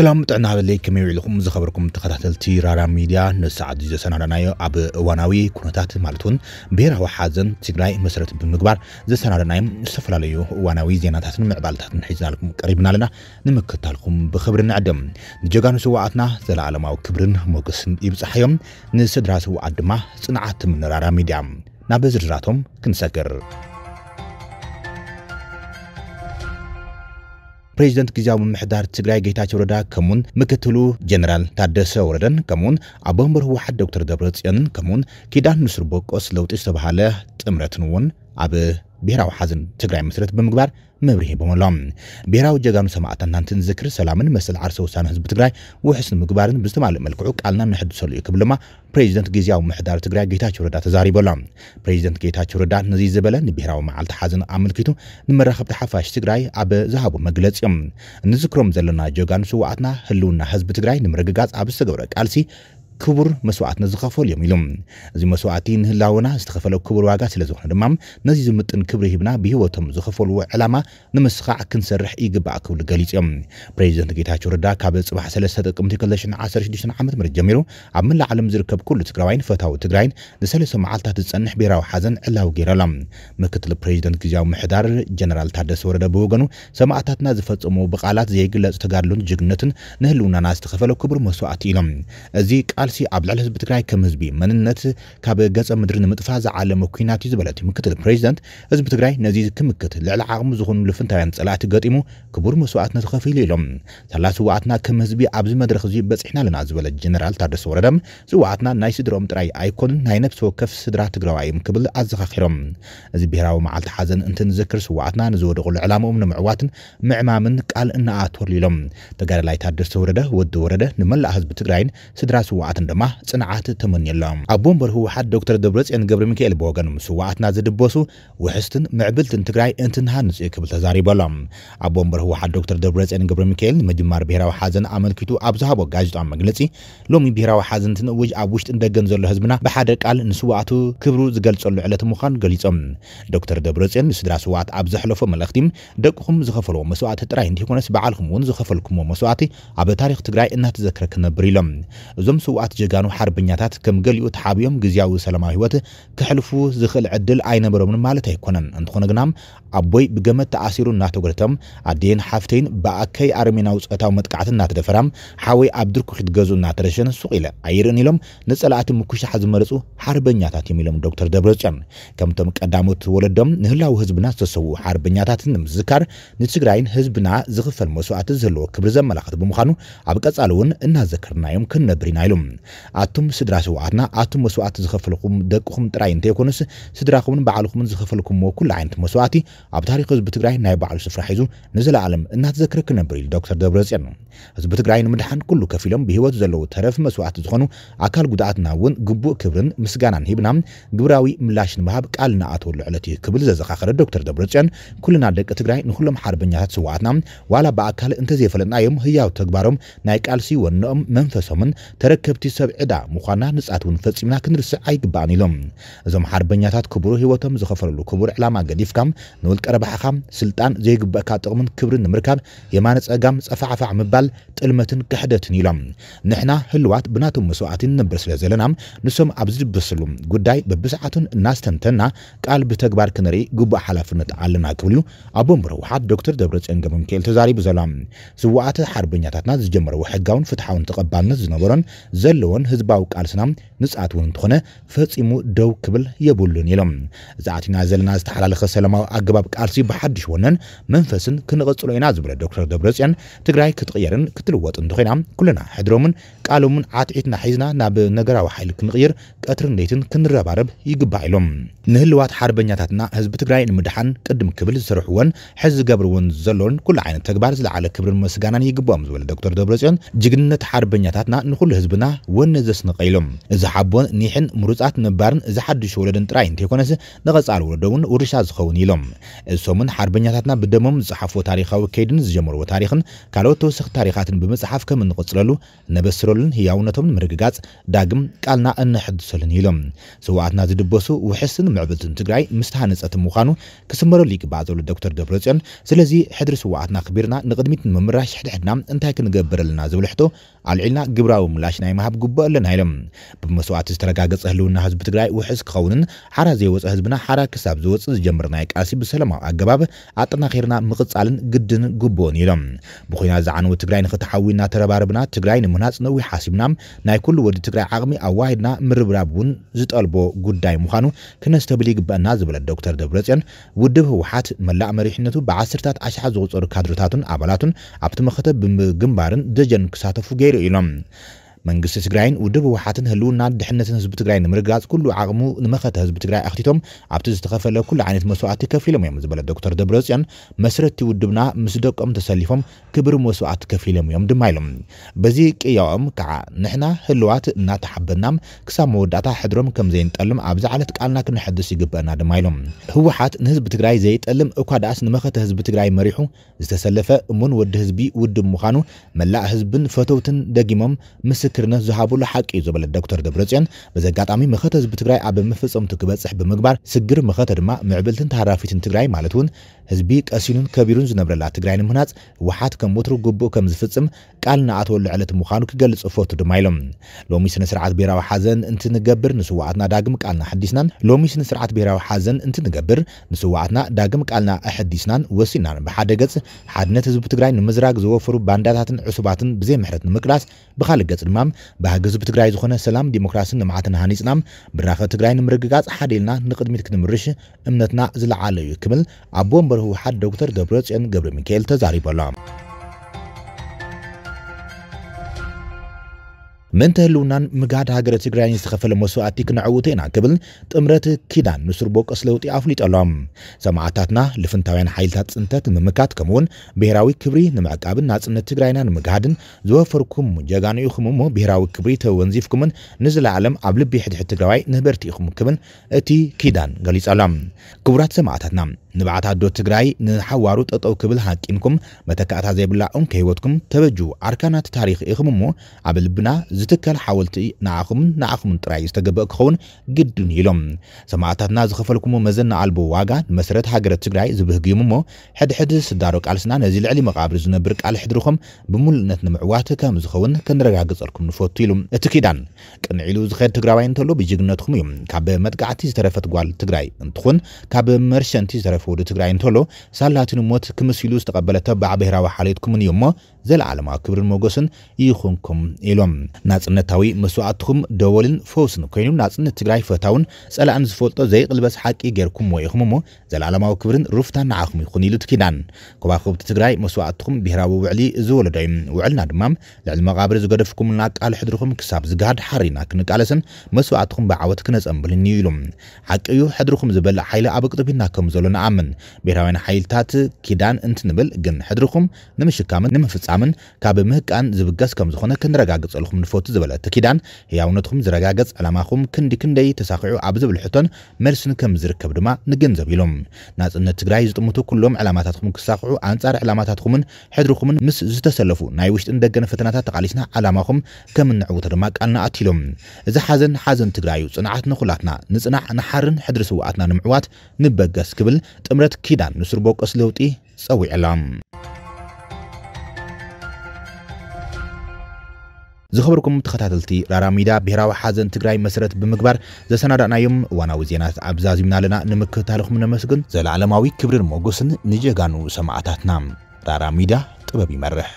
ሰላም ጥዕና በለይ ከመይ ውዕልኩም ዝኸበርኩም ተኸታተልቲ ራራ ሚድያ ንሰዓት ዘሰናዳናዮ ኣብ እዋናዊ ኩነታት ማለት እውን ብሔራዊ ሓዘን ትግራይ መሰረት ብምግባር ዘሰናዳናዮ ዝተፈላለዩ እዋናዊ ዜናታትን ምዕባልታትን ሒዝናልኩም ቀሪብና ኣለና ንምክታልኩም ብክብሪ ንዕድም ንጀጋኑ ስዋኣትና ዘለኣለማዊ ክብርን ሞገስን ይብፃሓዮም ንስድራ ስዋኣት ድማ ፅንዓት ምንራራ ሚድያ ናብ ዝርዝራቶም ክንሰግር ፕሬዚደንት ግዝያዊ ምምሕዳር ትግራይ ጌታቸው ረዳ ከምኡውን ምክትሉ ጀነራል ታደሰ ወረደን ከምኡውን ኣቦ ወንበር ህወሓት ዶክተር ደብረፅዮንን ከምኡውን ኪዳን ንስር ቦቆስ ለውጢ ዝተባሃለ ጥምረትን እውን ኣብ ብሔራዊ ሓዘን ትግራይ መስረት ብምግባር መብርሄ ብምሎም ብሔራዊ ጀጋኑ ሰማዕታት ናንትን ዝክር ሰላምን መሰል ዓርሰ ውሳነ ህዝቢ ትግራይ ውሕስ ምግባርን ብዝተማልእ መልክዑ ቃልና ንሕድሰሉ እዩ ክብል ድማ ፕሬዚደንት ግዜያዊ ምሕዳር ትግራይ ጌታቸው ረዳ ተዛሪበሎ ፕሬዚደንት ጌታቸው ረዳ ነዚ ዝበለ ንብሔራዊ መዓልቲ ሓዘን ኣመልኪቱ ንመራኸብቲ ሓፋሽ ትግራይ ኣብ ዝሃቦ መግለፂ እዮም ንዝክሮም ዘለና ጀጋኑ ስዋዕትና ህልውና ህዝቢ ትግራይ ንምርግጋፅ ኣብ ዝተገብረ ቃልሲ ክቡር መስዋዕትነት ዝኸፈሉ እዮም ኢሉ እዚ መስዋዕቲ ንህላውና ዝተኸፈለ ክቡር ዋጋ ስለ ዝኾነ ድማ ነዚ ዝምጥን ክብሪ ሂብና ብሂወቶም ዝኸፈልዎ ዕላማ ንምስኻዕ ክንሰርሕ ይግባእ ክብሉ ገሊፅ እዮም ፕሬዚደንት ጌታቸው ረዳ ካብ ፅባሕ 3 ጥቅምቲ 216 ዓመት ም ጀሚሩ ኣብ ምላእ ዓለም ዝርከብ ኩሉ ትግራዋይን ፈታዊ ትግራይን ንሰለስተ መዓልታት ዝፀንሕ ብሔራዊ ሓዘን ዕላው ገይሩ ኣሎ ምክትል ፕሬዚደንት ግዜዊ ምሕዳር ጀነራል ታደሰ ወረደ ብወገኑ ሰማእታትና ዝፈፀሙ ብቓላት ዘይግለፅ ተጋድሎን ጅግነትን ንህልውናና ዝተኸፈለ ክቡር መስዋዕቲ ኢሎም እዚ ቃል ቃልሲ ኣብ ልዕሊ ህዝቢ ትግራይ ከም ህዝቢ መንነት ካብ ገፀ ምድሪ ንምጥፋእ ዝዓለመ ኩናት እዩ ዝበለት እዩ ምክትል ፕሬዚደንት ህዝቢ ትግራይ ነዚ ክምክት ልዕሊ ዓቕሚ ዝኾኑ ልፍንታውያን ፀላእቲ ገጢሙ ክቡር መስዋዕትነት ከፊሉ ኢሎም ሳላሲ ዋዕትና ከም ህዝቢ ኣብዚ መድረክ እዚ በፂሕና ኣለና ዝበለ ጀነራል ታደሰ ወረደም ዝዋዕትና ናይ ስድሮም ጥራይ ኣይኮንን ናይ ነብሲ ወከፍ ስድራ ትግራዋይ እዮም ክብል ኣዘኻኺሮም እዚ ብሔራዊ መዓልቲ ሓዘን እንትንዝክር ስዋዕትና ንዝወደቑሉ ዕላምኦም ንምዕዋትን ምዕማምን ቃል እናኣትወሉ ኢሎም ተጋዳላይ ታደሰ ወረደ ወዲ ወረደ ንመላእ ህዝቢ ትግራይን ስድራ ስዋዕታ ድማ ጽንዓት ተመንየሎም ኣብ ወንበር ህወሓት ዶክተር ደብረፅዮን ገብረ ሚካኤል ብወገኑ ምስ ህወሓትና ዝድበሱ ውሕስትን ምዕብልትን ትግራይ እንትንሃንጽ እዩ ክብል ተዛሪበሎም ኣብ ወንበር ህወሓት ዶክተር ደብረፅዮን ገብረ ሚካኤል ንምጅማር ብሔራዊ ሓዘን ኣመልኪቱ ኣብ ዝሃቦ ጋዜጣዊ መግለጺ ሎሚ ብሔራዊ ሓዘን ትንእውጅ ኣብ ውሽጢ እንደገን ዘሎ ህዝብና ብሓደ ቃል ንስዋኣቱ ክብሩ ዝገልጸሉ ዕለት ምዃኑ ገሊፆም ዶክተር ደብረፅዮን ንስድራ ስዋኣት ኣብ ዘሕለፎ መልእኽቲ ደቅኹም ዝኸፈልዎ መስዋእቲ ጥራይ እንተይኮነስ በዓልኩም እውን ዝኸፈልኩምዎ መስዋእቲ ኣብ ታሪክ ትግራይ እናተዘክረ ክነብር ኢሎም እዞም ስዋ ሰብኣት ጀጋኑ ሓርበኛታት ከም ገሊኡ ተሓቢኦም ግዜያዊ ሰላማዊ ህይወት ክሕልፉ ዝኽእል ዕድል ኣይነበሮምን ማለት ኣይኮነን እንትኾነ ግና ኣቦይ ብገመድ ተኣሲሩ እናተጎድቶም ኣዴን ሓፍተይን ብኣከይ ኣርሜናዊ ፀታዊ መጥቃዕትን እናተደፈራም ሓወይ ኣብ ድርኩ ክትገዝኡ እናተረሸነ ሱቕ ኢለ ኣይርእን ኢሎም ንፀላእቲ ምኩሻሕ ዝመረፁ ሓርበኛታት እዮም ኢሎም ዶክተር ደብረፅዮን ከምቶም ቀዳሞት ወለዶም ንህላዊ ህዝብና ዝተሰውኡ ሓርበኛታትን ንምዝካር ንትግራይን ህዝብና ዝኽፈል መስዋዕቲ ዝህልዎ ክብሪ ዘመላኽት ብምዃኑ ኣብ ቀጻሊ እውን እናዘከርናዮም ክንነብር ኢና ኢሉ ኣቶም ስድራ ስዋዓትና ኣቶም መስዋዕቲ ዝኸፈልኩም ደቅኹም ጥራይ እንተይኮነስ ስድራኹምን ባዕልኹምን ዝኸፈልኩምዎ ኩሉ ዓይነት መስዋዕቲ ኣብ ታሪክ ህዝቢ ትግራይ ናይ ባዕሉ ስፍራ ሒዙ ንዘለኣለም እናተዘክር ክነብር ኢሉ ዶክተር ደብረፅን ህዝቢ ትግራይ ንምድሓን ኩሉ ከፍ ኢሎም ብሂወት ዘለዉ ተረፊ መስዋዕቲ ዝኾኑ ኣካል ጉድኣትና እውን ግቡእ ክብርን ምስጋናን ሂብና ግብራዊ ምላሽ ንምሃብ ቃል ንኣተወሉ ዕለት እዩ ክብል ዘዘኻኸረ ዶክተር ደብረፅዮን ኩልና ደቂ ትግራይ ንኩሎም ሓርበኛታት ስዋዕትና ዋላ ብኣካል እንተዘይፈለጥናዮም ህያው ተግባሮም ናይ ቃልሲ ወኖኦም መንፈሶምን ተረከብቲ መብቲ ሰብ ዕዳ ምዃና ንጻት እውን ፈጺምና ክንርስዕ ኣይግባእን ኢሎም እዞም ሓርበኛታት ክቡሩ ህይወቶም ዝኸፈለሉ ክቡር ዕላማ ገዲፍካም ንውልቀ ረባሕኻ ስልጣን ዘይግበአካ ጥቕምን ክብርን ንምርካብ የማነ ጸጋም ጸፋዕፋዕ ምባል ጥልመትን ክሕደትን ኢሎም ንሕና ህልዋት ብናቶም መስዋዕቲ ንነብር ስለ ዘለና ንሶም ኣብ ዝድበስሉ ጉዳይ በብሰዓቱን እናስተንተና ቃል ብተግባር ክንርኢ ግቡእ ሓላፍነት ኣለና ክብል እዩ ኣቦ ምሮ ውሓት ዶክተር ደብረፅዮን ገብረ ተዛሪቡ ዘሎ ስዋኣተ ሓርበኛታትና ዝጀመረዎ ሕጋውን ፍትሓውን ተቐባልነት ዝነበሮን ዘ ዘለዎን ህዝባዊ ቃልስና ንጻት እውን እንተኾነ ፈጺሙ ደው ክብል የብሉን ኢሎም እዚ ኣትና ዘለና ዝተሓላለኸ ሰላማዊ ኣገባብ ቃልሲ ብሓድሽ ወነን መንፈስን ክንቐጽሎ ኢና ዝብለ ዶክተር ደብረፅዮን ትግራይ ክትቕየርን ክትልወጥ እንተኮይና ኩልና ሕድሮምን ቃሎምን ዓትዒትና ሒዝና ናብ ነገራዊ ሓይሊ ክንቕይር ቀትርን ለይትን ክንረባረብ ይግባእ ኢሎም ንህልዋት ሓርበኛታትና ህዝቢ ትግራይ ንምድሓን ቅድም ክብል ዝሰርሕዎን ሕዚ ዝገብርዎን ዘሎን ኩሉ ዓይነት ተግባር ዝለዓለ ክብርን መስጋናን ይግብኦም ዝበለ ዶክተር ደብረፅዮን ጅግንነት ሓርበኛታትና ንኩሉ ህዝብና ወነዘስንቀኢሎም እዚ ሓቦን ኒሕን ምሩፃት ምባርን ዝሓድሽ ወለድን ጥራይ እንተይኮነስ ንቐጻሊ ወለዶ እውን ውርሻ ዝኸውን ኢሎም እሶምን ሓርበኛታትና ብደሞም ዝፅሓፍዎ ታሪኻዊ ከይድን ዝጀመርዎ ታሪኽን ካልኦት ተወሰኺ ታሪኻትን ብምጽሓፍ ከም እንቕፅለሉ ነበስረሉን ህያውነቶምን ምርግጋጽ ዳግም ቃልና እንሕድሰሉን ኢሎም ስዋኣትና ዝድበሱ ውሕስን ምዕብልትን ትግራይ ምስተሃነፀት ምዃኑ ክስመረሉ ይግባእ ዘሎ ዶክተር ደብረፅዮን ስለዚ ሕድሪ ስዋኣትና ክቢርና ንቕድሚት ንምምራሽ ሕድሕድና እንታይ ክንገብር ኣለና ዝብል ሕቶ ኣልዒልና ግብራዊ ምላሽ ናይ ክዓብ ግቡእ ኣለና ኢሎም ብመስዋዕቲ ዝተረጋገፀ ህልውና ህዝቢ ትግራይ ውሕስ ክኸውንን ሓራ ዘይወፀ ህዝብና ሓራ ክሳብ ዝወፅእ ዝጀምርናይ ቃልሲ ብሰላማዊ ኣገባብ ኣጠናኺርና ምቕፃልን ግድን ግቡእን ኢሎም ብኩናት ዝዓነወ ትግራይ ንክትሓዊ እናተረባርብና ትግራይ ንምህናፅ ነዊ ሓሲብና ናይ ኩሉ ወዲ ትግራይ ዓቕሚ ኣዋሂድና ምርብራብ እውን ዝጠልቦ ጉዳይ ምዃኑ ክነስተብል ይግበአና ዝበለ ዶክተር ደብረፅዮን ውድብ ህወሓት መላእ መሪሕነቱ ብዓስርታት ኣሽሓ ዝቁፀሩ ካድሮታቱን ኣባላቱን ኣብቲ መኸተ ብምግንባርን ደጀን ክሳተፉ ገይሩ ኢሎም منجست تگراین و دبو حتن هلون ناد دحنت هزب تگراین مرگات کل عقمو نمخت هزب تگراین اختیم عبتز تخفل کل عنت مسوعتی کفیل میام زبال دکتر دبرزیان مسرتی و دبنا مصدقم تسلیفم کبر مسوعت کفیل میام دمایلم بزیک ایام که نحنا هلوات نات حب نم کسامو داتا حدرم كم زین تعلم عبز علت کالنا کن حدسی جب آن دمایلم هو حت هزب تگراین زیت تعلم اقعد عس نمخت هزب تگراین مريحو زتسلفه من ود هزبی ود مخانو ملاع هزبن فتوتن دگیم مسک ምስክርነት ዝሃብሉ ሓቂ እዩ ዝበለ ዶክተር ደብረፅዮን በዚ ኣጋጣሚ ህዝቢ ትግራይ ኣብ ምፍፀምቲ ክበፅሕ ብምግባር ስግር ምኸተ ድማ ምዕብልትን ተሃራፊትን ትግራይ ማለት እውን ህዝቢ ቀሲኑን ከቢሩን ዝነብረላ ትግራይ ንምህናፅ ውሓት ከም ወትሩ ግቡእ ከም ዝፍፅም ቃል ንኣተወሉ ዕለት ምዃኑ ክገልፅ ፈቱ ድማ ኢሎም ሎሚ ስነ ስርዓት ብሔራዊ ሓዘን እንትንገብር ንስዋዕትና ዳግም ቃልና ሓዲስናን ሎሚ ስነ ስርዓት ብሔራዊ ሓዘን እንትንገብር ንስዋዕትና ዳግም ቃልና ኣሕዲስናን ወሲናን ብሓደ ገጽ ሓድነት ህዝቢ ትግራይ ንምዝራግ ዝወፈሩ ባንዳታትን ዕሱባትን ብዘይ ምሕረት ንምቅላስ ብኻልእ ገጽ ድማ ተሓቢርና ብሃገ ህዝቢ ትግራይ ዝኾነ ሰላም ዲሞክራሲን ልምዓትን ሃኒፅና ብራኸ ትግራይ ንምርግጋፅ ሓደ ኢልና ንቅድሚት ክንምርሽ እምነትና ዝለዓለ እዩ ክብል ኣቦ ወንበር ህወሓት ዶክተር ደብረፅዮን ገብረ ሚካኤል ተዛሪቡ ኣሎ ምእንቲ ህልውናን ምግሃድ ሃገረ ትግራይን ዝተኸፈለ መስዋእቲ ክነዕውተ ኢና ክብል ጥምረት ኪዳን ንስር ቦቀስ ለውጢ ኣፍሊጠሎም ሰማዕታትና ልፍንታውያን ሓይልታት ፅንተት ንምምካት ከምኡውን ብሔራዊ ክብሪ ንምዕቃብን ናፅነት ትግራይና ንምግሃድን ዝወፈርኩም ጀጋኑ ኢኹም እሞ ብሔራዊ ክብሪ ተወንዚፍኩምን ንዝለዓለም ኣብ ልቢ ሕድሕድ ትግራዋይ ንህበርቲ ኢኹም ክብል እቲ ኪዳን ገሊፀሎም ክቡራት ሰማዕታትና ንባዕታ ዶ ትግራይ ንሓዋሩ ጠጠው ክብል ሓቂንኩም መተካእታ ዘይብላ እንከ ህይወትኩም ተበጁ ኣርካናት ታሪክ ኢኹም እሞ ኣብ ልብና ዝትከል ሓወልቲ ንዓኹምን ንዓኹምን ጥራይ ዝተገብአ ክኸውን ግድን ኢሎም ሰማዕታትና ዝኸፈልኩሞ መዘና ኣልቦ ዋጋ ንመሰረት ሃገረት ትግራይ ዝብህግዮም እሞ ሕድሕድ ስዳሮ ቃልስና ነዚ ልዕሊ መቓብሪ ዝነብር ቃል ሕድርኹም ብምሉእነት ንምዕዋት ከም ዝኸውን ከንረጋግፀልኩም ንፈቱ ኢሉ እቲ ኪዳን ቅንዒሉ ዝኸድ ትግራዋይ እንተሎ ብጅግነትኩም እዩ ካብ መጥጋዕቲ ዝተረፈት ጓል ትግራይ እንትኹን ካብ መርሸንቲ ዝተረፈ ወዲ ትግራይ እንተሎ ሳላትን ሞት ክምስሉ ዝተቐበለ ተባዕ ብሄራዊ ሓልየትኩምን እዩ እሞ زل عالم اکبر موجسن یخون کم ایلم نه نتایج مسوعت خم دوولن فوسن کنیم نه نتیجه فتاون سال انز فوت زی قلبس حق ایگر کم و یخم مو زل عالم اکبر رفتن عخمی خونیل تکیدن کوچ خوب نتیجه مسوعت خم بهراب وعلی زول دایم وعل نرمم لعلم قابر زود فکم نک عال حدر خم کسب زگرد حری نک نکالسن مسوعت خم بعوت کن از امبل نیلم حق ایو حدر زبل حیل عبقت بین نکم زل نعمن بهراین حیل تات کیدن انت نبل جن حدر خم نمیشکامن نمیفتس ምፍፃምን ካብ ምህቃን ዝብገስ ከም ዝኾነ ክንረጋግፅ ክንረጋግፀልኩም ንፈቱ ዝበለቲ ኪዳን ህያውነትኩም ዝረጋገፅ ዓላማኹም ክንዲ ክንደይ ተሳኪዑ ኣብ ዝብል ሕቶን መልስን ከም ዝርከብ ድማ ንገንዘብ ኢሎም ናፅነት ትግራይ ዝጥምቱ ኩሎም ዕላማታትኩም ክሳኽዑ ኣንጻር ዕላማታትኩምን ሕድሪኹምን ምስ ዝተሰለፉ ናይ ውሽጥን ደገን ፈተናታት ተቃሊስና ዓላማኹም ከም እንዕውቶ ድማ ቃልና ኣትሎም እዚ ሓዘን ሓዘን ትግራይ እዩ ፅንዓት ንኩላትና ንፅናዕ ንሓርን ሕድሪ ስዋኣትና ንምዕዋት ንበገስ ክብል ጥምረት ኪዳን ንስርቦቀስ ለውጢ ፀዊዕላ ዝኸበርኩም ተኸታተልቲ ራራ ሚድያ ብሔራዊ ሓዘን ትግራይ መሰረት ብምግባር ዘሰናዳእናዮም እዋናዊ ዜናት ኣብዛዚምና ኣለና ንምክታልኹም ነመስግን ዘለዓለማዊ ክብርን መጎስን ንጀጋኑ ሰማዕታትና ራራ ሚድያ ጥበብ ይመርሕ